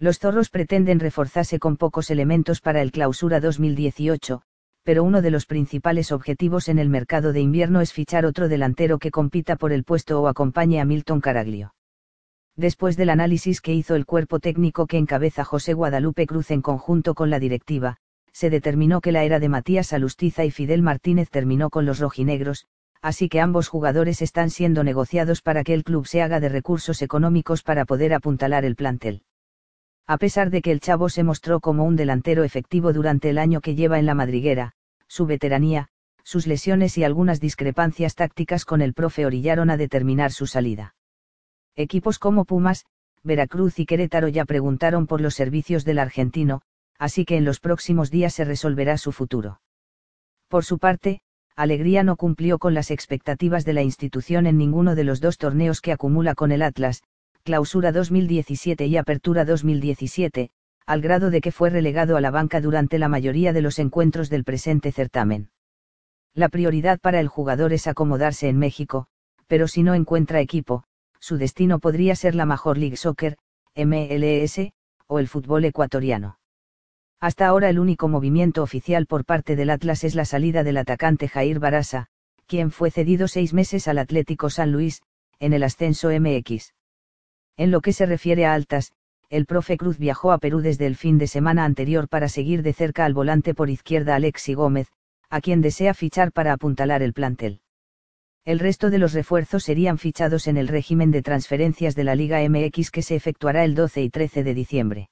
Los zorros pretenden reforzarse con pocos elementos para el clausura 2018, pero uno de los principales objetivos en el mercado de invierno es fichar otro delantero que compita por el puesto o acompañe a Milton Caraglio. Después del análisis que hizo el cuerpo técnico que encabeza José Guadalupe Cruz en conjunto con la directiva, se determinó que la era de Matías Alustiza y Fidel Martínez terminó con los rojinegros, así que ambos jugadores están siendo negociados para que el club se haga de recursos económicos para poder apuntalar el plantel. A pesar de que el Chavo se mostró como un delantero efectivo durante el año que lleva en la madriguera, su veteranía, sus lesiones y algunas discrepancias tácticas con el profe orillaron a determinar su salida. Equipos como Pumas, Veracruz y Querétaro ya preguntaron por los servicios del argentino, así que en los próximos días se resolverá su futuro. Por su parte, Alegría no cumplió con las expectativas de la institución en ninguno de los dos torneos que acumula con el Atlas, clausura 2017 y apertura 2017, al grado de que fue relegado a la banca durante la mayoría de los encuentros del presente certamen. La prioridad para el jugador es acomodarse en México, pero si no encuentra equipo, su destino podría ser la Major League Soccer, MLS, o el fútbol ecuatoriano. Hasta ahora el único movimiento oficial por parte del Atlas es la salida del atacante Jair Barasa, quien fue cedido seis meses al Atlético San Luis, en el ascenso MX. En lo que se refiere a altas, el profe Cruz viajó a Perú desde el fin de semana anterior para seguir de cerca al volante por izquierda Alexi Gómez, a quien desea fichar para apuntalar el plantel. El resto de los refuerzos serían fichados en el régimen de transferencias de la Liga MX que se efectuará el 12 y 13 de diciembre.